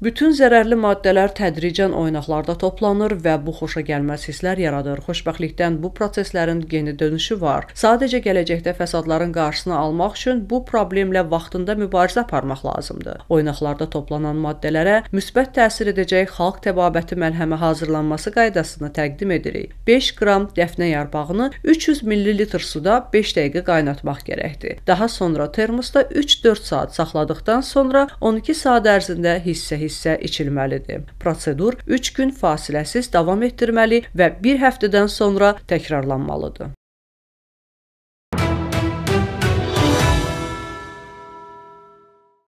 Bütün zərərli maddələr tədricən oynaqlarda toplanır və bu xoşa gəlməz hisslər yaradır. Xoşbəxtlikdən bu proseslərin geni dönüşü var. Sadəcə gələcəkdə fəsadların qarşısını almaq üçün bu problemlə vaxtında mübarizə aparmaq lazımdır. Oynaqlarda toplanan maddələrə müsbət təsir edəcək xalq təbabəti məlhəmi hazırlanması qaydasını təqdim edirik. 5 qram dəfnə yarpağını 300 ml suda 5 dəqiqə qaynatmaq gərəkdir. Daha sonra termosda 3-4 saat saxladıqdan sonra 12 saat ərzində hissə-hissə isə içilməlidir. Prosedur 3 gün fasiləsiz davam etdirməli və 1 həftədən sonra təkrarlanmalıdır.